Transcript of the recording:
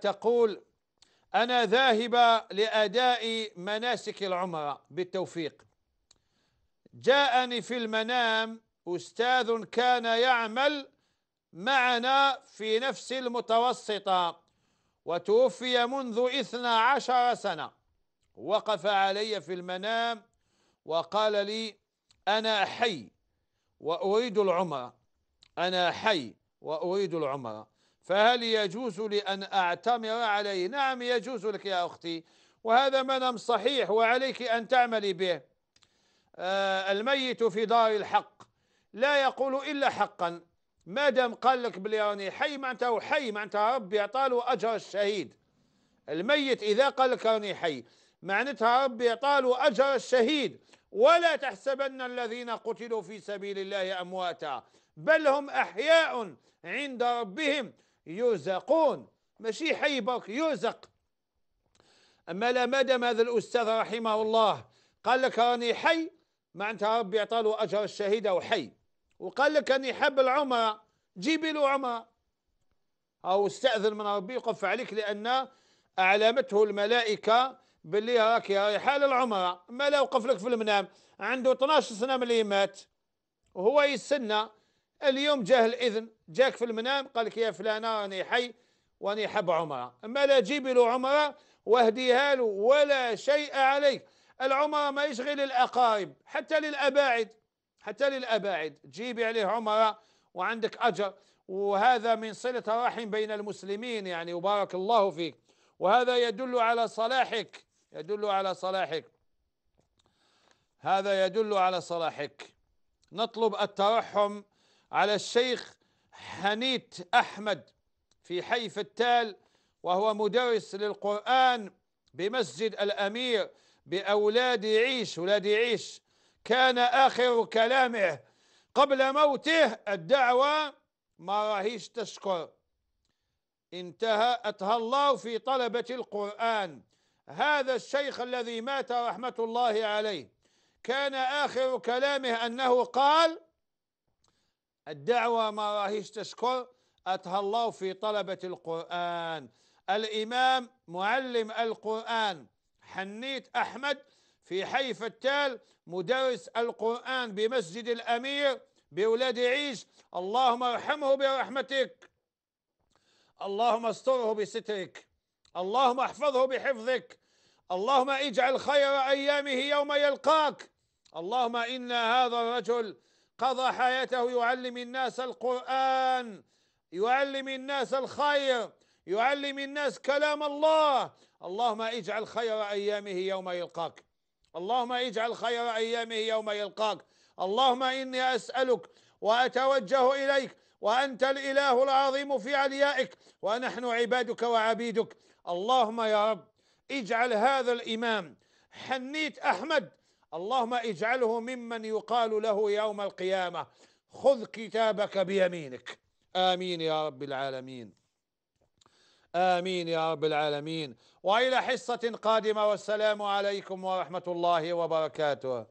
تقول أنا ذاهبة لأداء مناسك العمرة بالتوفيق جاءني في المنام أستاذ كان يعمل معنا في نفس المتوسطة وتوفي منذ إثنى عشر سنة وقف علي في المنام وقال لي أنا حي وأريد العمرة أنا حي وأريد العمرة فهل يجوز لي أن أعتمر عليه نعم يجوز لك يا أختي وهذا منام صحيح وعليك أن تعملي به آه الميت في دار الحق لا يقول إلا حقا ما دام قال لك بلي راني حي معناته حي معناته ربي عطاله أجر الشهيد الميت إذا قال لك راني حي معناتها ربي عطاله أجر الشهيد ولا تحسبن الذين قتلوا في سبيل الله أمواتا بل هم أحياء عند ربهم يزقون ماشي حي برك يزق أما لا مادام هذا الأستاذ رحمه الله قال لك راني حي معناتها ربي له أجر الشهيدة وحي وقال لك أني حب العمرة جيبي له عمرة أو استأذن من ربي يقف عليك لأن أعلمته الملائكة باللي راكي رايحة للعمرة ما لا وقف لك في المنام عنده 12 سنة ملي مات وهو يستنى اليوم جاه الإذن جاك في المنام قال لك يا فلانة راني حي واني حب عمرة أما لا جيبي له عمرة واهديها له ولا شيء عليك العمرة ما يشغل الأقارب حتى للأباعد حتى للأباعد جيبي عليه عمرة وعندك أجر وهذا من صلة رحم بين المسلمين يعني وبارك الله فيك وهذا يدل على صلاحك يدل على صلاحك هذا يدل على صلاحك نطلب الترحم على الشيخ حنيت أحمد في حيف التال وهو مدرس للقرآن بمسجد الأمير بأولاد عيش ولاد عيش كان آخر كلامه قبل موته الدعوة ما راهيش تشكر انتهى أتها الله في طلبة القرآن هذا الشيخ الذي مات رحمة الله عليه كان آخر كلامه أنه قال الدعوة ما راهيش تشكر أتهلاو في طلبة القرآن الإمام معلم القرآن حنيت أحمد في حي التال مدرس القرآن بمسجد الأمير بولاد عيش اللهم ارحمه برحمتك اللهم استره بسترك اللهم احفظه بحفظك اللهم اجعل خير أيامه يوم يلقاك اللهم إن هذا الرجل قضى حياته يعلم الناس القرآن يعلم الناس الخير يعلم الناس كلام الله اللهم اجعل خير أيامه يوم يلقاك اللهم اجعل خير أيامه يوم يلقاك اللهم إني أسألك وأتوجه إليك وأنت الإله العظيم في عليائك ونحن عبادك وعبيدك اللهم يا رب اجعل هذا الإمام حنيت أحمد اللهم اجعله ممن يقال له يوم القيامة خذ كتابك بيمينك آمين يا رب العالمين آمين يا رب العالمين وإلى حصة قادمة والسلام عليكم ورحمة الله وبركاته